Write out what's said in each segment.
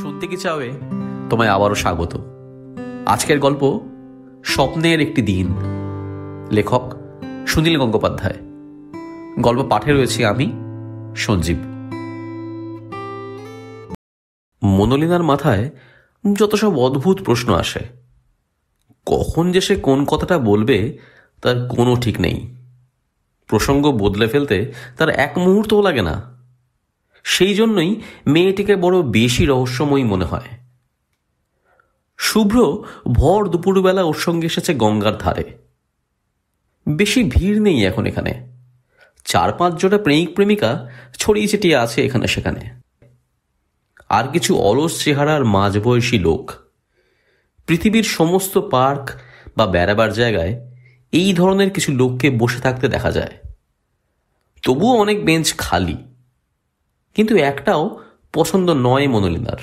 শুনতে কি চাবে তোমায় আবারও স্বাগত আজকের গল্প স্বপ্নের একটি দিন লেখক সুনীল গঙ্গোপাধ্যায় গল্প পাঠে রয়েছি আমি সঞ্জীব মনোলিনার মাথায় যত সব অদ্ভুত প্রশ্ন আসে কখন যে সে কোন কথাটা বলবে তার কোনো ঠিক নেই প্রসঙ্গ বদলে ফেলতে তার এক মুহূর্তও লাগে না সেই জন্যই মেয়েটিকে বড় বেশি রহস্যময়ী মনে হয় শুভ্র ভর দুপুরবেলা ওর সঙ্গে এসেছে গঙ্গার ধারে বেশি ভিড় নেই এখন এখানে চার পাঁচ জোটা প্রেমিক প্রেমিকা ছড়িয়ে ছিটিয়ে আছে এখানে সেখানে আর কিছু অলস চেহারার মাঝবয়সী লোক পৃথিবীর সমস্ত পার্ক বা বেড়াবার জায়গায় এই ধরনের কিছু লোককে বসে থাকতে দেখা যায় তবুও অনেক বেঞ্চ খালি কিন্তু একটাও পছন্দ নয় মনোলিনার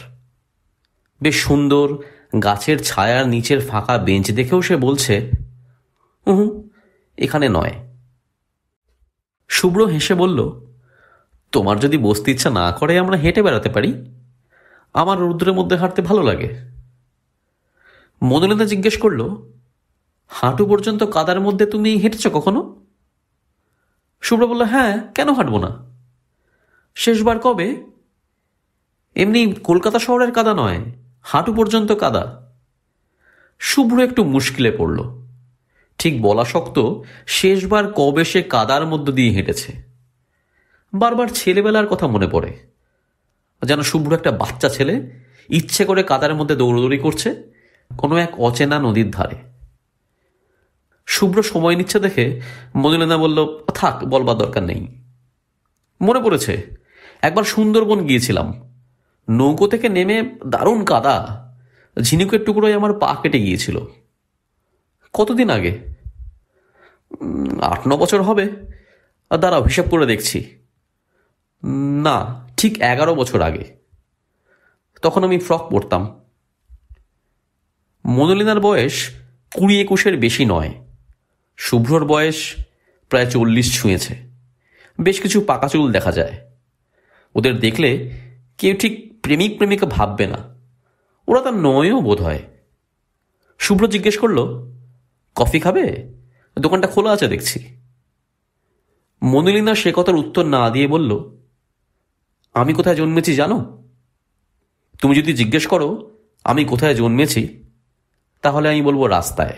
বেশ সুন্দর গাছের ছায়ার নিচের ফাঁকা বেঞ্চ দেখেও সে বলছে হুম এখানে নয় শুভ্র হেসে বলল তোমার যদি বসতে ইচ্ছা না করে আমরা হেঁটে বেড়াতে পারি আমার রৌদ্রের মধ্যে হাঁটতে ভালো লাগে মনোলিনা জিজ্ঞেস করল হাঁটু পর্যন্ত কাদার মধ্যে তুমি হেঁটেছ কখনো শুভ্র বলল হ্যাঁ কেন হাঁটবো না শেষবার কবে এমনি কলকাতা শহরের কাদা নয় হাঁটু পর্যন্ত কাদা শুভ্র একটু মুশকিলে পড়ল ঠিক বলা শক্ত শেষবার কবে সে কাদার মধ্য দিয়ে হেঁটেছে বারবার ছেলেবেলার কথা মনে পড়ে যেন শুভ্র একটা বাচ্চা ছেলে ইচ্ছে করে কাদার মধ্যে দৌড়দৌড়ি করছে কোনো এক অচেনা নদীর ধারে শুভ্র সময় নিচ্ছে দেখে মজুলেনা বলল থাক বলবার দরকার নেই মনে পড়েছে একবার সুন্দরবন গিয়েছিলাম নৌকো থেকে নেমে দারুণ কাদা ঝিনুকের টুকরোয় আমার পা কেটে গিয়েছিল কতদিন আগে আট ন বছর হবে দাঁড়াও হিসাব করে দেখছি না ঠিক এগারো বছর আগে তখন আমি ফ্রক পরতাম মনোলিনার বয়স কুড়ি একুশের বেশি নয় শুভ্রর বয়স প্রায় চল্লিশ ছুঁয়েছে বেশ কিছু পাকা চুল দেখা যায় ওদের দেখলে কেউ ঠিক প্রেমিক প্রেমিকা ভাববে না ওরা তার নয়ও বোধ হয় শুভ্র জিজ্ঞেস করল কফি খাবে দোকানটা খোলা আছে দেখছি মনুলিনা সে কথার উত্তর না দিয়ে বলল আমি কোথায় জন্মেছি জানো তুমি যদি জিজ্ঞেস করো আমি কোথায় জন্মেছি তাহলে আমি বলবো রাস্তায়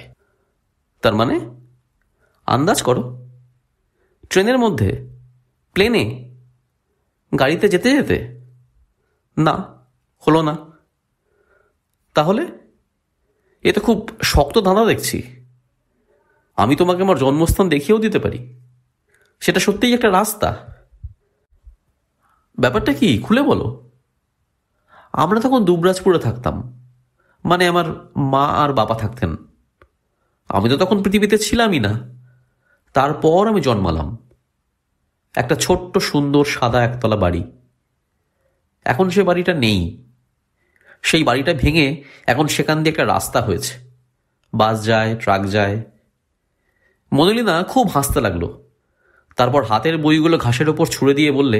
তার মানে আন্দাজ করো ট্রেনের মধ্যে প্লেনে গাড়িতে যেতে যেতে না হলো না তাহলে এ তো খুব শক্ত ধাঁধা দেখছি আমি তোমাকে আমার জন্মস্থান দেখিয়েও দিতে পারি সেটা সত্যিই একটা রাস্তা ব্যাপারটা কি খুলে বলো আমরা তখন দুবরাজপুরে থাকতাম মানে আমার মা আর বাবা থাকতেন আমি তো তখন পৃথিবীতে ছিলামই না তারপর আমি জন্মালাম একটা ছোট্ট সুন্দর সাদা একতলা বাড়ি এখন সে বাড়িটা নেই সেই বাড়িটা ভেঙে এখন সেখান দিয়ে একটা রাস্তা হয়েছে বাস যায় ট্রাক যায় মনুলিনা খুব হাসতে লাগলো তারপর হাতের বইগুলো ঘাসের ওপর ছুঁড়ে দিয়ে বললে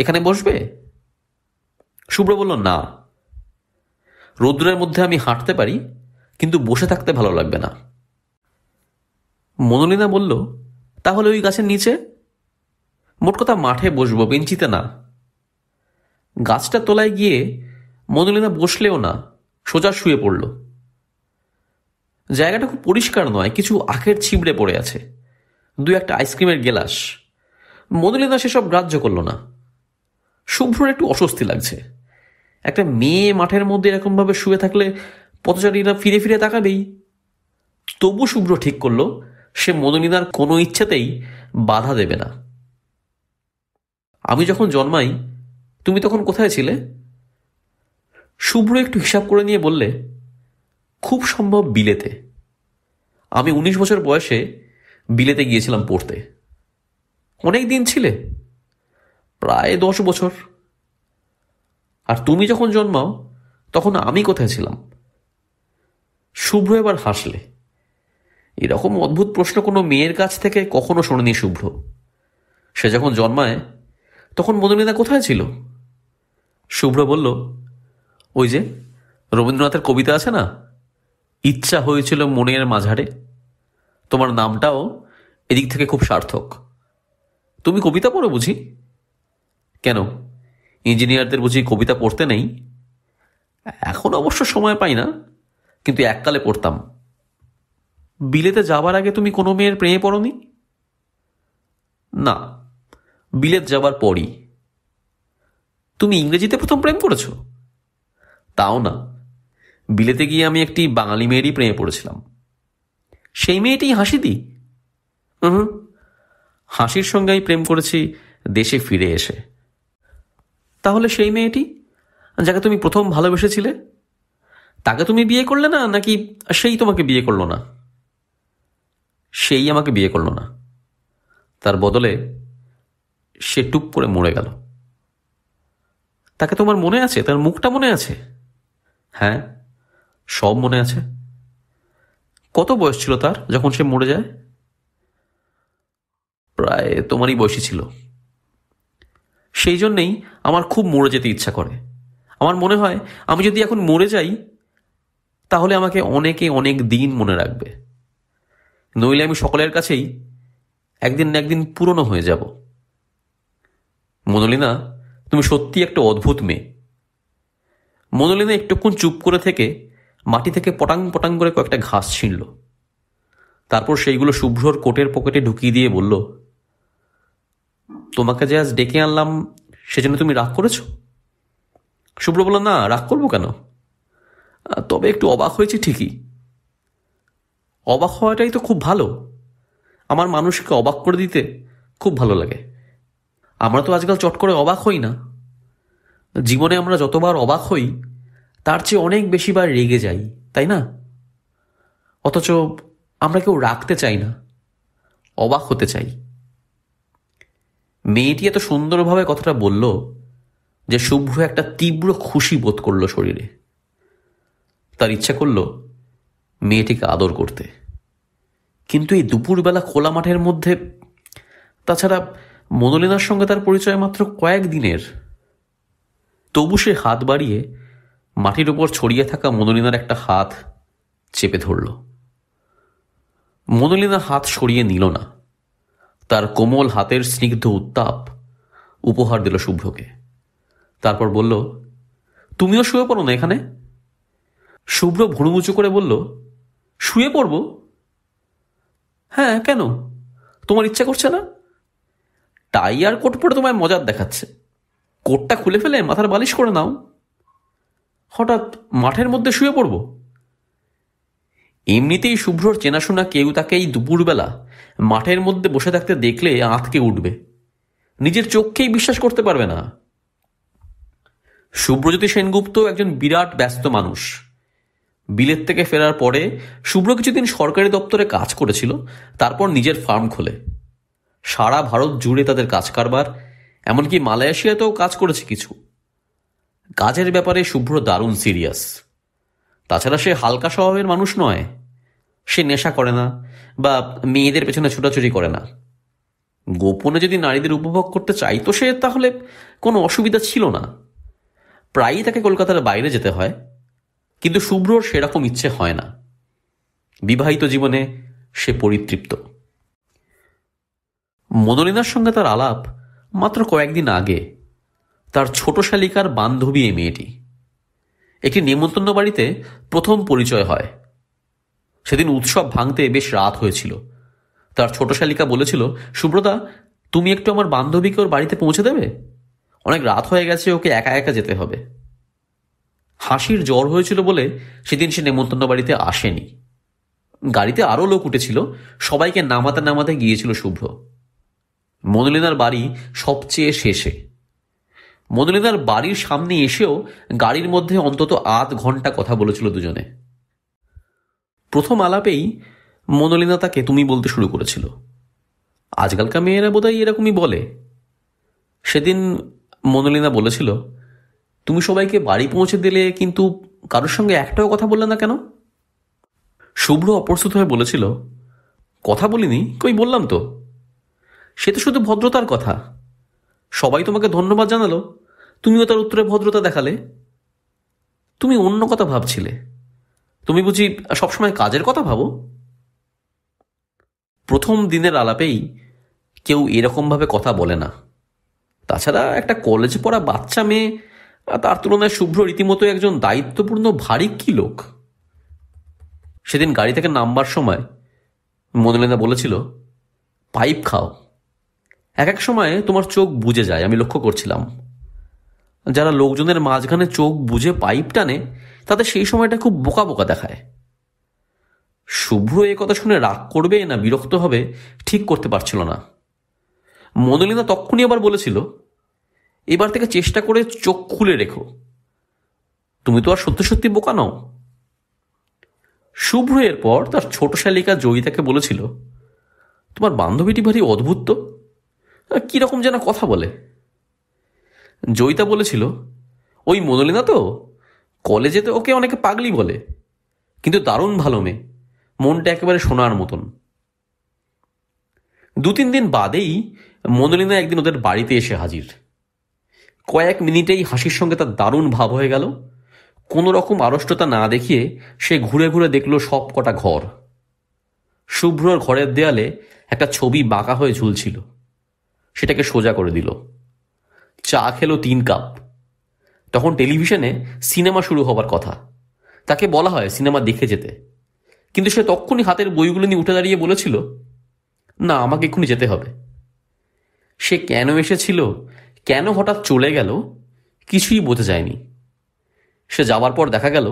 এখানে বসবে শুভ্র বলল না রৌদ্রের মধ্যে আমি হাঁটতে পারি কিন্তু বসে থাকতে ভালো লাগবে না মনোলিনা বলল তাহলে ওই গাছের নিচে মোট কথা মাঠে বসবো বেঞ্চিতে না গাছটা তোলায় গিয়ে মনুলিনা বসলেও না সোজা শুয়ে পড়ল জায়গাটা খুব পরিষ্কার নয় কিছু আখের ছিবড়ে পড়ে আছে দু একটা আইসক্রিমের গেলাস মনুলিনা সেসব গ্রাহ্য করল না শুভ্রর একটু অস্বস্তি লাগছে একটা মেয়ে মাঠের মধ্যে এরকমভাবে শুয়ে থাকলে পথচারীরা ফিরে ফিরে তাকাবেই তবু শুভ্র ঠিক করল সে মনুলিনার কোনো ইচ্ছাতেই বাধা দেবে না আমি যখন জন্মাই তুমি তখন কোথায় ছিলে শুভ্র একটু হিসাব করে নিয়ে বললে খুব সম্ভব বিলেতে আমি উনিশ বছর বয়সে বিলেতে গিয়েছিলাম পড়তে অনেক দিন ছিলে প্রায় দশ বছর আর তুমি যখন জন্মাও তখন আমি কোথায় ছিলাম শুভ্র এবার হাসলে এরকম অদ্ভুত প্রশ্ন কোনো মেয়ের কাছ থেকে কখনো শোনেনি শুভ্র সে যখন জন্মায় তখন মদনীদা কোথায় ছিল শুভ্র বলল ওই যে রবীন্দ্রনাথের কবিতা আছে না ইচ্ছা হয়েছিল মনের মাঝারে তোমার নামটাও এদিক থেকে খুব সার্থক তুমি কবিতা পড়ো বুঝি কেন ইঞ্জিনিয়ারদের বুঝি কবিতা পড়তে নেই এখন অবশ্য সময় পাই না কিন্তু এককালে পড়তাম বিলেতে যাবার আগে তুমি কোনো মেয়ের প্রেমে পড়নি না বিলেত যাবার পরই তুমি ইংরেজিতে প্রথম প্রেম করেছো তাও না বিলেতে গিয়ে আমি একটি বাঙালি মেয়েরই প্রেমে পড়েছিলাম সেই মেয়েটি হাসিদি হুম হাসির সঙ্গে আমি প্রেম করেছি দেশে ফিরে এসে তাহলে সেই মেয়েটি যাকে তুমি প্রথম ভালোবেসেছিলে তাকে তুমি বিয়ে করলে না নাকি সেই তোমাকে বিয়ে করলো না সেই আমাকে বিয়ে করলো না তার বদলে সে টুপ করে মরে গেল তাকে তোমার মনে আছে তার মুখটা মনে আছে হ্যাঁ সব মনে আছে কত বয়স ছিল তার যখন সে মরে যায় প্রায় তোমারই বয়সী ছিল সেই জন্যেই আমার খুব মরে যেতে ইচ্ছা করে আমার মনে হয় আমি যদি এখন মরে যাই তাহলে আমাকে অনেকে অনেক দিন মনে রাখবে নইলে আমি সকলের কাছেই একদিন না একদিন পুরনো হয়ে যাব মনোলিনা তুমি সত্যি একটা অদ্ভুত মেয়ে মনোলিনা একটুক্ষণ চুপ করে থেকে মাটি থেকে পটাং পটাং করে কয়েকটা ঘাস ছিঁড়ল তারপর সেইগুলো শুভ্রর কোটের পকেটে ঢুকিয়ে দিয়ে বলল তোমাকে যে আজ ডেকে আনলাম সেজন্য তুমি রাগ করেছ শুভ্র বলল না রাগ করবো কেন তবে একটু অবাক হয়েছি ঠিকই অবাক হওয়াটাই তো খুব ভালো আমার মানুষকে অবাক করে দিতে খুব ভালো লাগে আমরা তো আজকাল চট করে অবাক হই না জীবনে আমরা যতবার অবাক হই তার চেয়ে অনেক বেশিবার রেগে যাই তাই না অথচ আমরা কেউ রাখতে চাই না অবাক হতে চাই মেয়েটি এত সুন্দরভাবে কথাটা বলল যে শুভ্র একটা তীব্র খুশি বোধ করল শরীরে তার ইচ্ছা করল মেয়েটিকে আদর করতে কিন্তু এই দুপুরবেলা খোলা মাঠের মধ্যে তাছাড়া মনোলিনার সঙ্গে তার পরিচয় মাত্র কয়েক দিনের তবু সে হাত বাড়িয়ে মাটির ওপর ছড়িয়ে থাকা মনোলিনার একটা হাত চেপে ধরল মনোলিনা হাত সরিয়ে নিল না তার কোমল হাতের স্নিগ্ধ উত্তাপ উপহার দিল শুভ্রকে তারপর বলল তুমিও শুয়ে পড়ো না এখানে শুভ্র ভুড়ুমুচু করে বলল শুয়ে পড়ব হ্যাঁ কেন তোমার ইচ্ছা করছে না টাই আর কোট পরে তোমায় মজার দেখাচ্ছে কোটটা খুলে ফেলে মাথার বালিশ করে নাও হঠাৎ মাঠের মধ্যে শুয়ে পড়ব এমনিতেই শুভ্রর চেনাশোনা কেউ তাকে এই দুপুরবেলা মাঠের মধ্যে বসে থাকতে দেখলে আঁতকে উঠবে নিজের চোখকেই বিশ্বাস করতে পারবে না শুভ্রজ্যোতি সেনগুপ্ত একজন বিরাট ব্যস্ত মানুষ বিলেত থেকে ফেরার পরে শুভ্র কিছুদিন সরকারি দপ্তরে কাজ করেছিল তারপর নিজের ফার্ম খোলে সারা ভারত জুড়ে তাদের কাজ কারবার এমনকি মালয়েশিয়াতেও কাজ করেছে কিছু কাজের ব্যাপারে শুভ্র দারুণ সিরিয়াস তাছাড়া সে হালকা স্বভাবের মানুষ নয় সে নেশা করে না বা মেয়েদের পেছনে ছোটাছুটি করে না গোপনে যদি নারীদের উপভোগ করতে চাইতো সে তাহলে কোনো অসুবিধা ছিল না প্রায়ই তাকে কলকাতার বাইরে যেতে হয় কিন্তু শুভ্রর সেরকম ইচ্ছে হয় না বিবাহিত জীবনে সে পরিতৃপ্ত মদলিনার সঙ্গে তার আলাপ মাত্র কয়েকদিন আগে তার ছোট শালিকার বান্ধবী এ মেয়েটি একটি নিমন্ত্রণ বাড়িতে প্রথম পরিচয় হয় সেদিন উৎসব ভাঙতে বেশ রাত হয়েছিল তার ছোট শালিকা বলেছিল সুব্রতা তুমি একটু আমার বান্ধবীকে ওর বাড়িতে পৌঁছে দেবে অনেক রাত হয়ে গেছে ওকে একা একা যেতে হবে হাসির জ্বর হয়েছিল বলে সেদিন সে নেমন্তন্ন বাড়িতে আসেনি গাড়িতে আরও লোক উঠেছিল সবাইকে নামাতে নামাতে গিয়েছিল শুভ্র মনুলিনার বাড়ি সবচেয়ে শেষে মনুলিনার বাড়ির সামনে এসেও গাড়ির মধ্যে অন্তত আধ ঘন্টা কথা বলেছিল দুজনে প্রথম আলাপেই মনোলিনা তাকে তুমি বলতে শুরু করেছিল আজকালকার মেয়েরা বোধহয় এরকমই বলে সেদিন মনোলিনা বলেছিল তুমি সবাইকে বাড়ি পৌঁছে দিলে কিন্তু কারোর সঙ্গে একটাও কথা বললে না কেন শুভ্র অপ্রস্তুত হয়ে বলেছিল কথা বলিনি কই বললাম তো সে তো শুধু ভদ্রতার কথা সবাই তোমাকে ধন্যবাদ জানালো তুমিও তার উত্তরে ভদ্রতা দেখালে তুমি অন্য কথা ভাবছিলে তুমি বুঝি সবসময় কাজের কথা ভাবো প্রথম দিনের আলাপেই কেউ এরকমভাবে কথা বলে না তাছাড়া একটা কলেজ পড়া বাচ্চা মেয়ে তার তুলনায় শুভ্র রীতিমতো একজন দায়িত্বপূর্ণ ভারী কি লোক সেদিন গাড়ি থেকে নামবার সময় মনোলেনা বলেছিল পাইপ খাও এক এক সময়ে তোমার চোখ বুঝে যায় আমি লক্ষ্য করছিলাম যারা লোকজনের মাঝখানে চোখ বুঝে পাইপ টানে তাতে সেই সময়টা খুব বোকা বোকা দেখায় শুভ্র এ কথা শুনে রাগ করবে না বিরক্ত হবে ঠিক করতে পারছিল না মদলিনা তক্ষুনি আবার বলেছিল এবার থেকে চেষ্টা করে চোখ খুলে রেখো তুমি তো আর সত্যি সত্যি বোকা নও শুভ্র এরপর তার ছোট শালিকা জয়িতাকে বলেছিল তোমার বান্ধবীটি ভারী অদ্ভুত তো কীরকম যেন কথা বলে জয়িতা বলেছিল ওই মনোলিনা তো কলেজে তো ওকে অনেকে পাগলি বলে কিন্তু দারুণ ভালো মেয়ে মনটা একেবারে সোনার মতন দু তিন দিন বাদেই মনোলিনা একদিন ওদের বাড়িতে এসে হাজির কয়েক মিনিটেই হাসির সঙ্গে তার দারুণ ভাব হয়ে গেল কোনো রকম আড়ষ্টতা না দেখিয়ে সে ঘুরে ঘুরে দেখল সব কটা ঘর শুভ্রর ঘরের দেয়ালে একটা ছবি বাঁকা হয়ে ঝুলছিল সেটাকে সোজা করে দিল চা খেলো তিন কাপ তখন টেলিভিশনে সিনেমা শুরু হবার কথা তাকে বলা হয় সিনেমা দেখে যেতে কিন্তু সে তখনই হাতের বইগুলো নিয়ে উঠে দাঁড়িয়ে বলেছিল না আমাকে এক্ষুনি যেতে হবে সে কেন এসেছিল কেন হঠাৎ চলে গেল কিছুই বোঝা যায়নি সে যাওয়ার পর দেখা গেল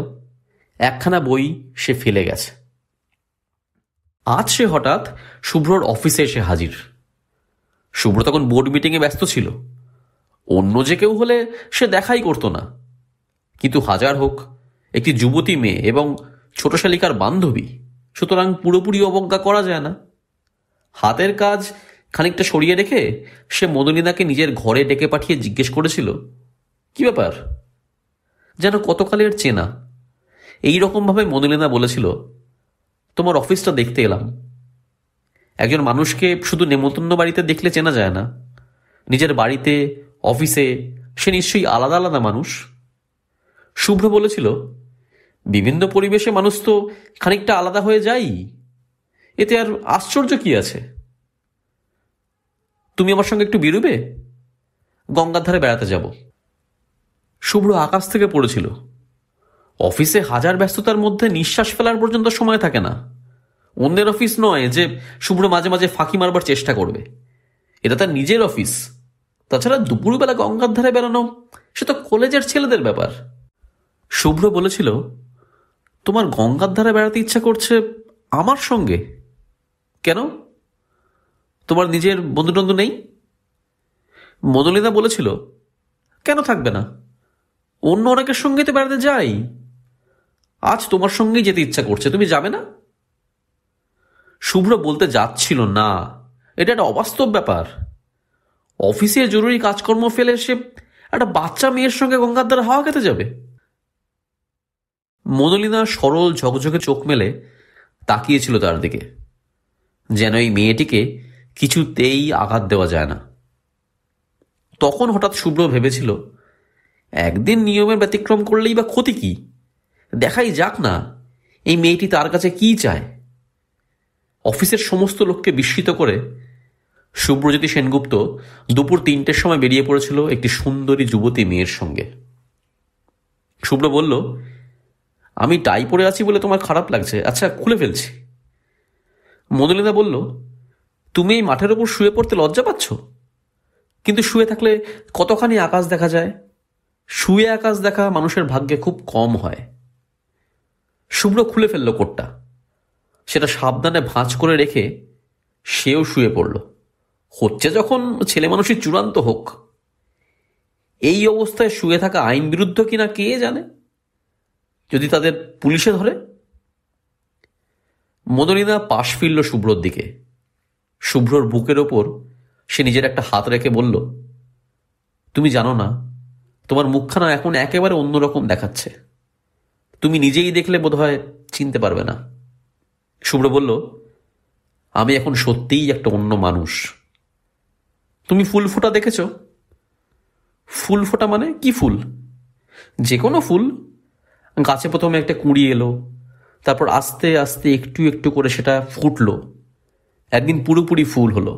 একখানা বই সে ফেলে গেছে আজ সে হঠাৎ শুভ্রর অফিসে এসে হাজির শুভ্র তখন বোর্ড মিটিংয়ে ব্যস্ত ছিল অন্য যে কেউ হলে সে দেখাই করতো না কিন্তু হাজার হোক একটি যুবতী মেয়ে এবং ছোট শালিকার বান্ধবী সুতরাং পুরোপুরি অবজ্ঞা করা যায় না হাতের কাজ খানিকটা সরিয়ে রেখে সে মদনীদাকে নিজের ঘরে ডেকে পাঠিয়ে জিজ্ঞেস করেছিল কি ব্যাপার যেন কতকালের চেনা এই রকমভাবে মদনীদা বলেছিল তোমার অফিসটা দেখতে এলাম একজন মানুষকে শুধু নেমন্তন্ন বাড়িতে দেখলে চেনা যায় না নিজের বাড়িতে অফিসে সে নিশ্চয়ই আলাদা আলাদা মানুষ শুভ্র বলেছিল বিভিন্ন পরিবেশে মানুষ তো খানিকটা আলাদা হয়ে যায় এতে আর আশ্চর্য কি আছে তুমি আমার সঙ্গে একটু বেরুবে গঙ্গার ধারে বেড়াতে যাব শুভ্র আকাশ থেকে পড়েছিল অফিসে হাজার ব্যস্ততার মধ্যে নিঃশ্বাস ফেলার পর্যন্ত সময় থাকে না অন্যের অফিস নয় যে শুভ্র মাঝে মাঝে ফাঁকি মারবার চেষ্টা করবে এটা তার নিজের অফিস তাছাড়া দুপুরবেলা গঙ্গার ধারে বেড়ানো সে তো কলেজের ছেলেদের ব্যাপার শুভ্র বলেছিল তোমার গঙ্গার ধারে বেড়াতে ইচ্ছা করছে আমার সঙ্গে কেন তোমার নিজের বন্ধুটন্ধু নেই মদলিদা বলেছিল কেন থাকবে না অন্য অনেকের সঙ্গে তো বেড়াতে যাই আজ তোমার সঙ্গেই যেতে ইচ্ছা করছে তুমি যাবে না শুভ্র বলতে যাচ্ছিল না এটা একটা অবাস্তব ব্যাপার অফিসে জরুরি কাজকর্ম ফেলে সে একটা বাচ্চা মেয়ের সঙ্গে গঙ্গার দ্বারা হাওয়া খেতে যাবে মনোলিনা সরল ঝকঝকে চোখ মেলে তাকিয়েছিল তার দিকে যেন এই মেয়েটিকে কিছুতেই আঘাত দেওয়া যায় না তখন হঠাৎ শুভ্র ভেবেছিল একদিন নিয়মের ব্যতিক্রম করলেই বা ক্ষতি কি দেখাই যাক না এই মেয়েটি তার কাছে কি চায় অফিসের সমস্ত লোককে বিস্মিত করে শুভ্রজ্যোতি সেনগুপ্ত দুপুর তিনটের সময় বেরিয়ে পড়েছিল একটি সুন্দরী যুবতী মেয়ের সঙ্গে শুভ্র বলল আমি টাই পরে আছি বলে তোমার খারাপ লাগছে আচ্ছা খুলে ফেলছি মদলিনা বলল তুমি এই মাঠের ওপর শুয়ে পড়তে লজ্জা পাচ্ছ কিন্তু শুয়ে থাকলে কতখানি আকাশ দেখা যায় শুয়ে আকাশ দেখা মানুষের ভাগ্যে খুব কম হয় শুভ্র খুলে ফেললো কোটটা সেটা সাবধানে ভাঁজ করে রেখে সেও শুয়ে পড়ল হচ্ছে যখন ছেলে মানুষই চূড়ান্ত হোক এই অবস্থায় শুয়ে থাকা আইন বিরুদ্ধ কিনা কে জানে যদি তাদের পুলিশে ধরে মদনীদা পাশ ফিরল শুভ্রর দিকে শুভ্রর বুকের ওপর সে নিজের একটা হাত রেখে বলল তুমি জানো না তোমার মুখখানা এখন একেবারে অন্যরকম দেখাচ্ছে তুমি নিজেই দেখলে বোধহয় চিনতে পারবে না শুভ্র বলল আমি এখন সত্যিই একটা অন্য মানুষ তুমি ফুল ফোটা দেখেছ ফুল ফোটা মানে কি ফুল যে কোনো ফুল গাছে প্রথমে একটা কুঁড়ি এলো তারপর আস্তে আস্তে একটু একটু করে সেটা ফুটলো একদিন পুরোপুরি ফুল হলো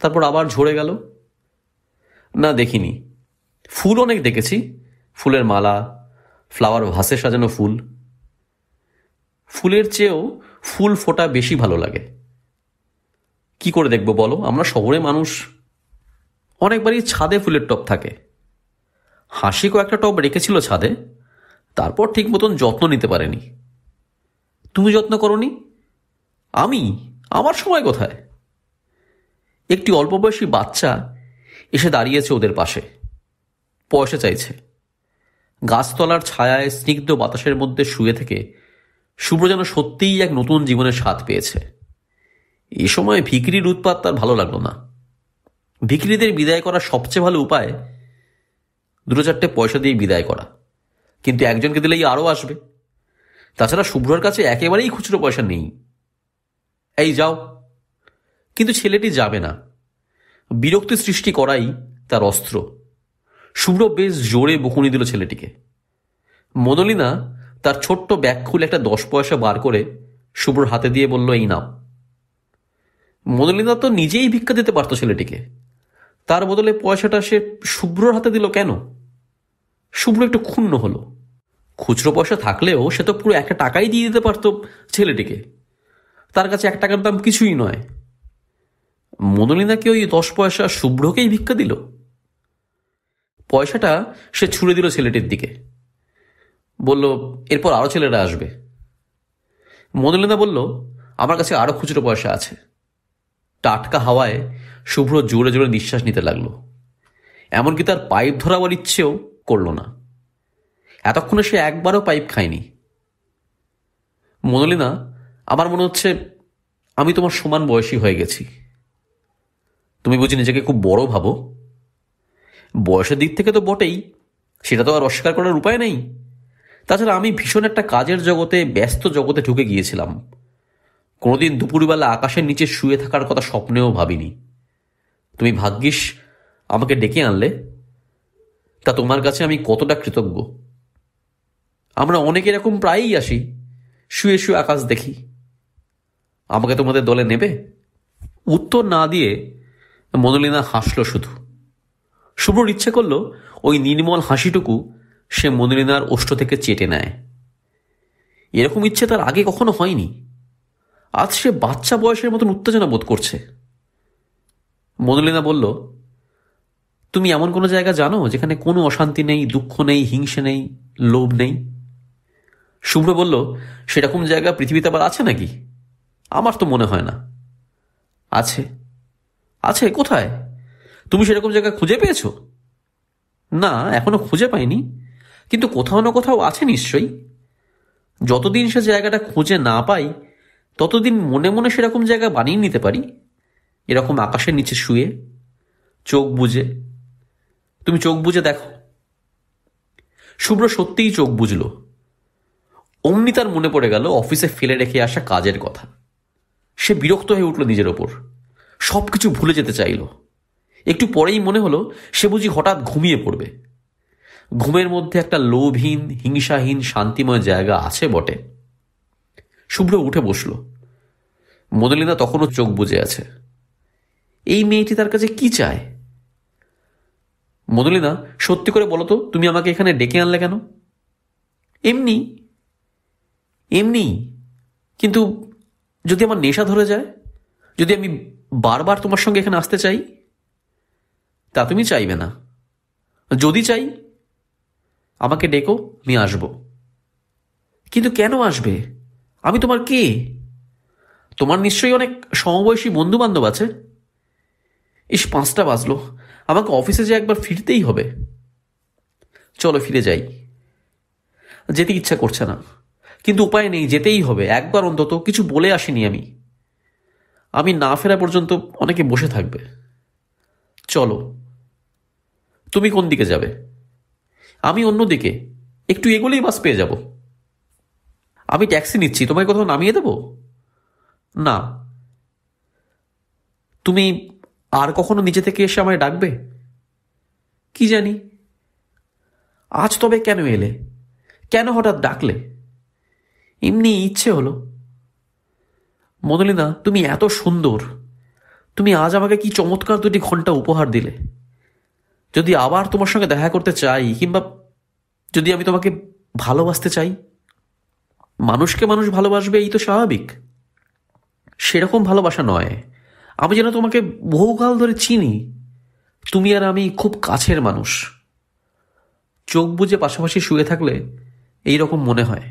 তারপর আবার ঝরে গেল না দেখিনি ফুল অনেক দেখেছি ফুলের মালা ফ্লাওয়ার ভাসে সাজানো ফুল ফুলের চেয়েও ফুল ফোটা বেশি ভালো লাগে কি করে দেখবো বলো আমরা শহরে মানুষ অনেকবারই ছাদে ফুলের টপ থাকে হাসি কয়েকটা টব রেখেছিল ছাদে তারপর ঠিক মতন যত্ন নিতে পারেনি তুমি যত্ন করনি আমি আমার সময় কোথায় একটি অল্প বয়সী বাচ্চা এসে দাঁড়িয়েছে ওদের পাশে পয়সা চাইছে গাছতলার ছায়ায় স্নিগ্ধ বাতাসের মধ্যে শুয়ে থেকে শুভ্র যেন সত্যিই এক নতুন জীবনের স্বাদ পেয়েছে এ সময় ভিকরির উৎপাত তার ভালো লাগলো না ভিকরিদের বিদায় করার সবচেয়ে ভালো উপায় দুটো চারটে পয়সা দিয়ে বিদায় করা কিন্তু একজনকে দিলেই আরও আসবে তাছাড়া শুভ্রর কাছে একেবারেই খুচরো পয়সা নেই এই যাও কিন্তু ছেলেটি যাবে না বিরক্তি সৃষ্টি করাই তার অস্ত্র শুভ্র বেশ জোরে বকুনি দিল ছেলেটিকে মদলিনা তার ছোট্ট ব্যাগ খুলে একটা দশ পয়সা বার করে শুভর হাতে দিয়ে বলল এই নাও মদলিনা তো নিজেই ভিক্ষা দিতে পারত ছেলেটিকে তার বদলে পয়সাটা সে শুভ্রর হাতে দিল কেন শুভ্র একটু ক্ষুণ্ণ হলো খুচরো পয়সা থাকলেও সে তো পুরো একটা টাকাই দিয়ে দিতে পারত ছেলেটিকে তার কাছে এক টাকার দাম কিছুই নয় মদলিনাকে ওই দশ পয়সা শুভ্রকেই ভিক্ষা দিল পয়সাটা সে ছুড়ে দিল ছেলেটির দিকে বলল এরপর আরও ছেলেরা আসবে মদলিনা বলল আমার কাছে আরও খুচরো পয়সা আছে টাটকা হাওয়ায় শুভ্র জোরে জোরে নিঃশ্বাস নিতে লাগলো এমনকি তার পাইপ ধরাবার ইচ্ছেও করল না এতক্ষণে সে একবারও পাইপ খায়নি মনোলিনা আমার মনে হচ্ছে আমি তোমার সমান বয়সী হয়ে গেছি তুমি বুঝি নিজেকে খুব বড় ভাবো বয়সের দিক থেকে তো বটেই সেটা তো আর অস্বীকার করার উপায় নেই তাছাড়া আমি ভীষণ একটা কাজের জগতে ব্যস্ত জগতে ঢুকে গিয়েছিলাম কোনোদিন দুপুরবেলা আকাশের নিচে শুয়ে থাকার কথা স্বপ্নেও ভাবিনি তুমি ভাগ্যিস আমাকে ডেকে আনলে তা তোমার কাছে আমি কতটা কৃতজ্ঞ আমরা অনেক এরকম প্রায়ই আসি শুয়ে শুয়ে আকাশ দেখি আমাকে তোমাদের দলে নেবে উত্তর না দিয়ে মনোলিনা হাসল শুধু শুভ্রর ইচ্ছে করলো ওই নির্মল হাসিটুকু সে মনিরিনার ওষ্ঠ থেকে চেটে নেয় এরকম ইচ্ছে তার আগে কখনো হয়নি আজ সে বাচ্চা বয়সের মতন উত্তেজনা বোধ করছে মনলিনা বলল তুমি এমন কোনো জায়গা জানো যেখানে কোনো অশান্তি নেই দুঃখ নেই হিংসে নেই লোভ নেই শুভ্র বলল সেরকম জায়গা পৃথিবীতে আবার আছে নাকি আমার তো মনে হয় না আছে আছে কোথায় তুমি সেরকম জায়গা খুঁজে পেয়েছো না এখনো খুঁজে পাইনি কিন্তু কোথাও না কোথাও আছে নিশ্চয়ই যতদিন সে জায়গাটা খুঁজে না পাই ততদিন মনে মনে সেরকম জায়গা বানিয়ে নিতে পারি এরকম আকাশের নিচে শুয়ে চোখ বুঝে তুমি চোখ বুঝে দেখো শুভ্র সত্যিই চোখ বুঝল অমনি তার মনে পড়ে গেল অফিসে ফেলে রেখে আসা কাজের কথা সে বিরক্ত হয়ে উঠল নিজের ওপর সব কিছু ভুলে যেতে চাইল একটু পরেই মনে হলো সে বুঝি হঠাৎ ঘুমিয়ে পড়বে ঘুমের মধ্যে একটা লোভহীন হিংসাহীন শান্তিময় জায়গা আছে বটে শুভ্র উঠে বসল মদলিনা তখনও চোখ বুঝে আছে এই মেয়েটি তার কাছে কি চায় মদলিনা সত্যি করে বলো তো তুমি আমাকে এখানে ডেকে আনলে কেন এমনি এমনি কিন্তু যদি আমার নেশা ধরে যায় যদি আমি বারবার তোমার সঙ্গে এখানে আসতে চাই তা তুমি চাইবে না যদি চাই আমাকে ডেকো আমি আসব কিন্তু কেন আসবে আমি তোমার কে তোমার নিশ্চয়ই অনেক সমবয়সী বন্ধু বান্ধব আছে ইস পাঁচটা বাজলো আমাকে অফিসে যে একবার ফিরতেই হবে চলো ফিরে যাই যেতে ইচ্ছা করছে না কিন্তু উপায় নেই যেতেই হবে একবার অন্তত কিছু বলে আসিনি আমি আমি না ফেরা পর্যন্ত অনেকে বসে থাকবে চলো তুমি কোন দিকে যাবে আমি অন্যদিকে একটু এগোলেই বাস পেয়ে যাব আমি ট্যাক্সি নিচ্ছি তোমায় কোথাও নামিয়ে দেব না তুমি আর কখনো নিচে থেকে এসে আমায় ডাকবে কি জানি আজ তবে কেন এলে কেন হঠাৎ ডাকলে এমনি ইচ্ছে হলো মদলিনা তুমি এত সুন্দর তুমি আজ আমাকে কি চমৎকার দুটি ঘন্টা উপহার দিলে যদি আবার তোমার সঙ্গে দেখা করতে চাই কিংবা যদি আমি তোমাকে ভালোবাসতে চাই মানুষকে মানুষ ভালোবাসবে এই তো স্বাভাবিক সেরকম ভালোবাসা নয় আমি যেন তোমাকে বহুকাল ধরে চিনি তুমি আর আমি খুব কাছের মানুষ চোখ বুঝে পাশাপাশি শুয়ে থাকলে এই রকম মনে হয়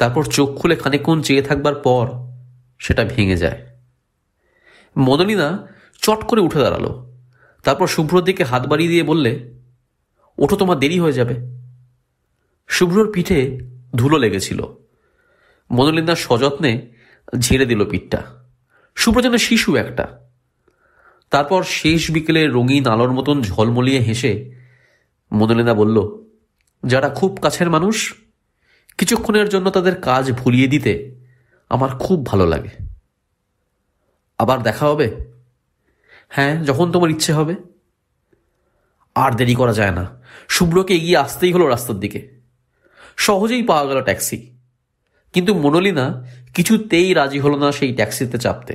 তারপর চোখ খুলে খানিকক্ষণ চেয়ে থাকবার পর সেটা ভেঙে যায় মদনীনা চট করে উঠে দাঁড়ালো তারপর শুভ্রর দিকে হাত বাড়িয়ে দিয়ে বললে ওঠো তোমার দেরি হয়ে যাবে শুভ্রর পিঠে ধুলো লেগেছিল মনোলিন্দার সযত্নে ঝেড়ে দিল পিঠটা শুভ্র যেন শিশু একটা তারপর শেষ বিকেলে রঙিন আলোর মতন ঝলমলিয়ে হেসে মনোলিন্দা বলল যারা খুব কাছের মানুষ কিছুক্ষণের জন্য তাদের কাজ ভুলিয়ে দিতে আমার খুব ভালো লাগে আবার দেখা হবে হ্যাঁ যখন তোমার ইচ্ছে হবে আর দেরি করা যায় না শুভ্রকে এগিয়ে আসতেই হলো রাস্তার দিকে সহজেই পাওয়া গেল ট্যাক্সি কিন্তু মনোলিনা কিছুতেই রাজি হলো না সেই ট্যাক্সিতে চাপতে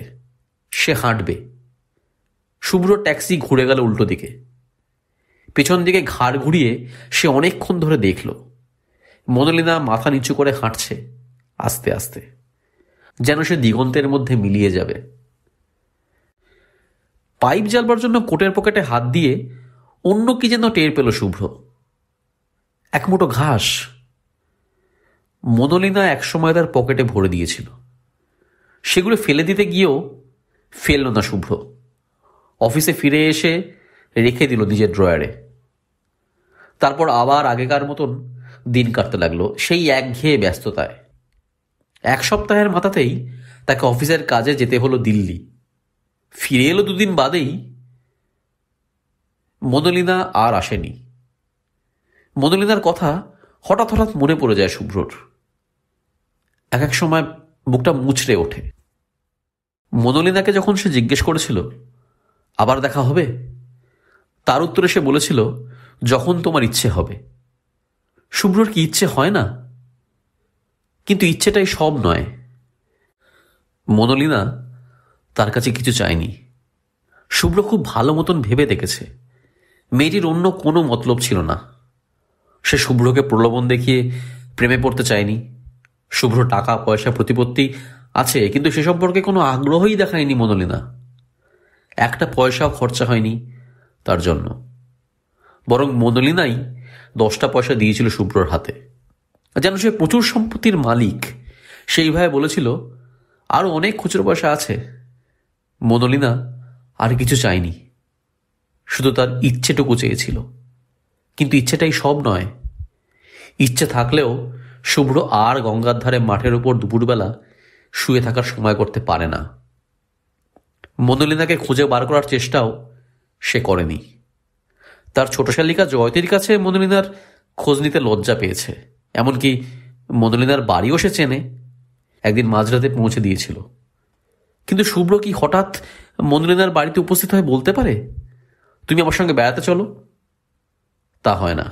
সে হাঁটবে শুভ্র ট্যাক্সি ঘুরে গেল উল্টো দিকে পেছন দিকে ঘাড় ঘুরিয়ে সে অনেকক্ষণ ধরে দেখল মনোলিনা মাথা নিচু করে হাঁটছে আস্তে আস্তে যেন সে দিগন্তের মধ্যে মিলিয়ে যাবে পাইপ জ্বালবার জন্য কোটের পকেটে হাত দিয়ে অন্য কি যেন টের পেল শুভ্র এক মুঠো ঘাস মনোলিনা একসময় তার পকেটে ভরে দিয়েছিল সেগুলো ফেলে দিতে গিয়েও ফেলল না শুভ্র অফিসে ফিরে এসে রেখে দিল নিজের ড্রয়ারে তারপর আবার আগেকার মতন দিন কাটতে লাগলো সেই একঘেয়ে ব্যস্ততায় এক সপ্তাহের মাথাতেই তাকে অফিসের কাজে যেতে হলো দিল্লি ফিরে এলো দুদিন বাদেই মদলিনা আর আসেনি মদলিনার কথা হঠাৎ হঠাৎ মনে পড়ে যায় শুভ্রর এক এক সময় বুকটা মুচড়ে ওঠে মদলিনাকে যখন সে জিজ্ঞেস করেছিল আবার দেখা হবে তার উত্তরে সে বলেছিল যখন তোমার ইচ্ছে হবে শুভ্রর কি ইচ্ছে হয় না কিন্তু ইচ্ছেটাই সব নয় মনোলিনা তার কাছে কিছু চায়নি শুভ্র খুব ভালো মতন ভেবে দেখেছে মেয়েটির অন্য কোনো মতলব ছিল না সে শুভ্রকে প্রলোভন দেখিয়ে প্রেমে পড়তে চায়নি শুভ্র টাকা পয়সা প্রতিপত্তি আছে কিন্তু সে সম্পর্কে কোনো আগ্রহই দেখায়নি মনোলিনা একটা পয়সাও খরচা হয়নি তার জন্য বরং মনোলিনাই দশটা পয়সা দিয়েছিল শুভ্রর হাতে যেন সে প্রচুর সম্পত্তির মালিক সেইভাবে বলেছিল আরও অনেক খুচরো পয়সা আছে মনোলিনা আর কিছু চায়নি শুধু তার ইচ্ছেটুকু চেয়েছিল কিন্তু ইচ্ছেটাই সব নয় ইচ্ছে থাকলেও শুভ্র আর গঙ্গার ধারে মাঠের ওপর দুপুরবেলা শুয়ে থাকার সময় করতে পারে না মনোলিনাকে খুঁজে বার করার চেষ্টাও সে করেনি তার ছোট শালিকা জয়তির কাছে মনোলিনার খোঁজ নিতে লজ্জা পেয়েছে এমনকি মনোলিনার বাড়িও সে চেনে একদিন মাঝরাতে পৌঁছে দিয়েছিল কিন্তু শুভ্র কি হঠাৎ মনোলিনার বাড়িতে উপস্থিত হয়ে বলতে পারে তুমি আমার সঙ্গে বেড়াতে চলো তা হয় না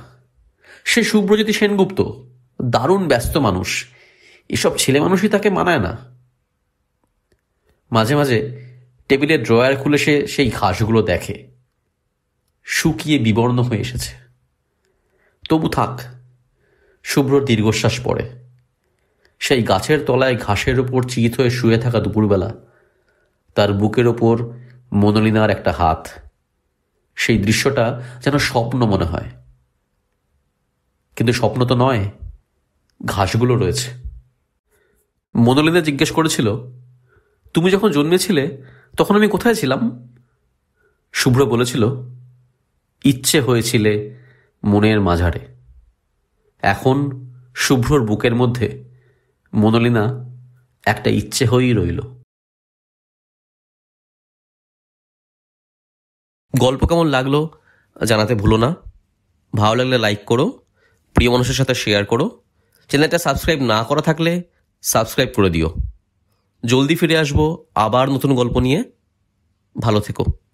সে শুভ্রজ্যোতি সেনগুপ্ত দারুণ ব্যস্ত মানুষ এসব ছেলে মানুষই তাকে মানায় না মাঝে মাঝে টেবিলের ড্রয়ার খুলে সে সেই ঘাসগুলো দেখে শুকিয়ে বিবর্ণ হয়ে এসেছে তবু থাক শুভ্র দীর্ঘশ্বাস পড়ে সেই গাছের তলায় ঘাসের উপর চিত হয়ে শুয়ে থাকা দুপুরবেলা তার বুকের ওপর মনোলিনার একটা হাত সেই দৃশ্যটা যেন স্বপ্ন মনে হয় কিন্তু স্বপ্ন তো নয় ঘাসগুলো রয়েছে মনোলিনা জিজ্ঞেস করেছিল তুমি যখন জন্মেছিলে তখন আমি কোথায় ছিলাম শুভ্র বলেছিল ইচ্ছে হয়েছিলে মনের মাঝারে এখন শুভ্রর বুকের মধ্যে মনোলিনা একটা ইচ্ছে হয়েই রইল গল্প কেমন লাগলো জানাতে ভুলো না ভালো লাগলে লাইক করো প্রিয় মানুষের সাথে শেয়ার করো চ্যানেলটা সাবস্ক্রাইব না করা থাকলে সাবস্ক্রাইব করে দিও জলদি ফিরে আসবো আবার নতুন গল্প নিয়ে ভালো থেকো